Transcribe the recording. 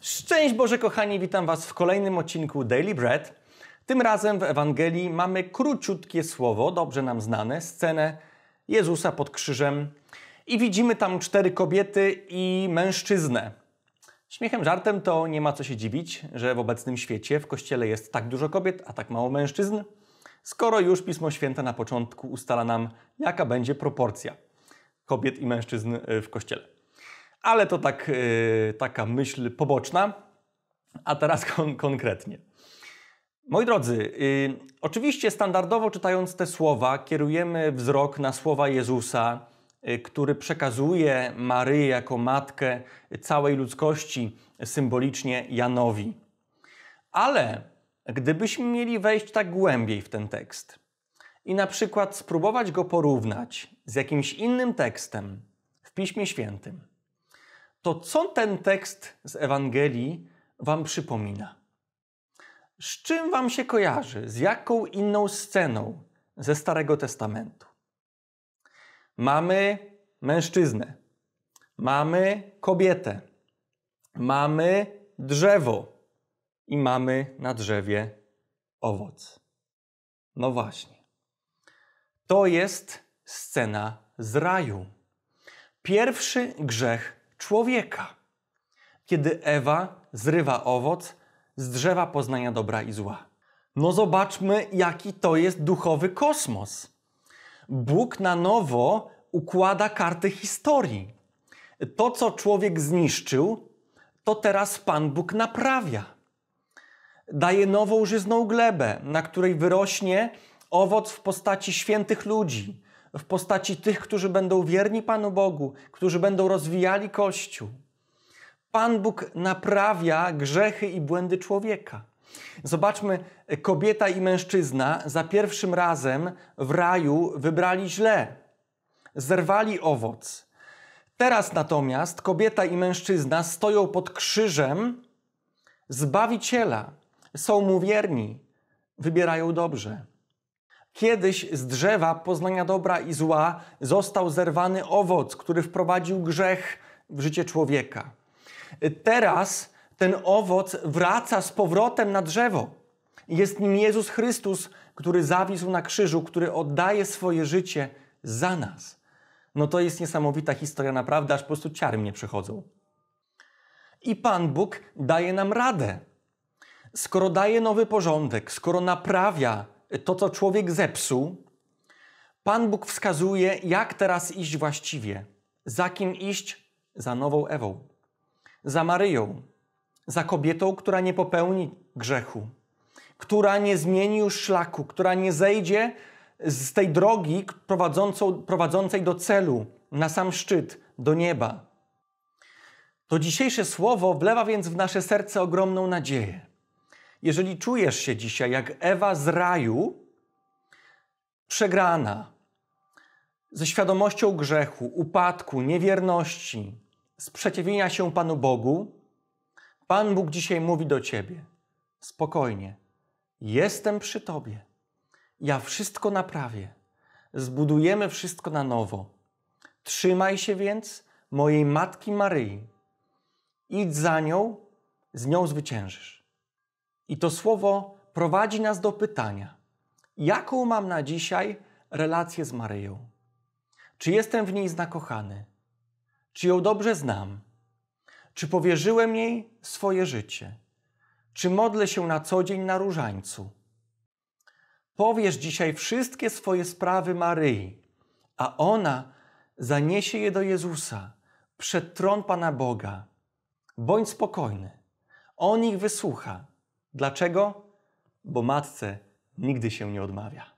Szczęść Boże, kochani, witam Was w kolejnym odcinku Daily Bread. Tym razem w Ewangelii mamy króciutkie słowo, dobrze nam znane, scenę Jezusa pod krzyżem. I widzimy tam cztery kobiety i mężczyznę. Śmiechem żartem to nie ma co się dziwić, że w obecnym świecie w kościele jest tak dużo kobiet, a tak mało mężczyzn, skoro już Pismo Święte na początku ustala nam, jaka będzie proporcja kobiet i mężczyzn y, w kościele. Ale to tak, yy, taka myśl poboczna, a teraz kon konkretnie. Moi drodzy, yy, oczywiście standardowo czytając te słowa, kierujemy wzrok na słowa Jezusa, Y, który przekazuje Maryję jako matkę całej ludzkości symbolicznie Janowi. Ale gdybyśmy mieli wejść tak głębiej w ten tekst i na przykład spróbować go porównać z jakimś innym tekstem w Piśmie Świętym, to co ten tekst z Ewangelii Wam przypomina? Z czym Wam się kojarzy? Z jaką inną sceną ze Starego Testamentu? Mamy mężczyznę, mamy kobietę, mamy drzewo i mamy na drzewie owoc. No właśnie. To jest scena z raju. Pierwszy grzech człowieka, kiedy Ewa zrywa owoc z drzewa poznania dobra i zła. No zobaczmy, jaki to jest duchowy kosmos. Bóg na nowo układa karty historii. To, co człowiek zniszczył, to teraz Pan Bóg naprawia. Daje nową żyzną glebę, na której wyrośnie owoc w postaci świętych ludzi, w postaci tych, którzy będą wierni Panu Bogu, którzy będą rozwijali Kościół. Pan Bóg naprawia grzechy i błędy człowieka. Zobaczmy, kobieta i mężczyzna za pierwszym razem w raju wybrali źle. Zerwali owoc. Teraz natomiast kobieta i mężczyzna stoją pod krzyżem Zbawiciela. Są mu wierni. Wybierają dobrze. Kiedyś z drzewa poznania dobra i zła został zerwany owoc, który wprowadził grzech w życie człowieka. Teraz ten owoc wraca z powrotem na drzewo. Jest nim Jezus Chrystus, który zawisł na krzyżu, który oddaje swoje życie za nas. No to jest niesamowita historia, naprawdę, aż po prostu ciary mnie przychodzą. I Pan Bóg daje nam radę. Skoro daje nowy porządek, skoro naprawia to, co człowiek zepsuł, Pan Bóg wskazuje, jak teraz iść właściwie. Za kim iść? Za nową Ewą, za Maryją, za kobietą, która nie popełni grzechu, która nie zmieni już szlaku, która nie zejdzie z tej drogi prowadzącej do celu, na sam szczyt, do nieba. To dzisiejsze słowo wlewa więc w nasze serce ogromną nadzieję. Jeżeli czujesz się dzisiaj jak Ewa z raju, przegrana, ze świadomością grzechu, upadku, niewierności, sprzeciwienia się Panu Bogu, Pan Bóg dzisiaj mówi do ciebie: spokojnie, jestem przy tobie. Ja wszystko naprawię. Zbudujemy wszystko na nowo. Trzymaj się więc mojej matki Maryi. Idź za nią, z nią zwyciężysz. I to słowo prowadzi nas do pytania: jaką mam na dzisiaj relację z Maryją? Czy jestem w niej znakochany? Czy ją dobrze znam? Czy powierzyłem jej swoje życie? Czy modlę się na co dzień na różańcu? Powiesz dzisiaj wszystkie swoje sprawy Maryi, a ona zaniesie je do Jezusa, przed tron Pana Boga. Bądź spokojny, On ich wysłucha. Dlaczego? Bo matce nigdy się nie odmawia.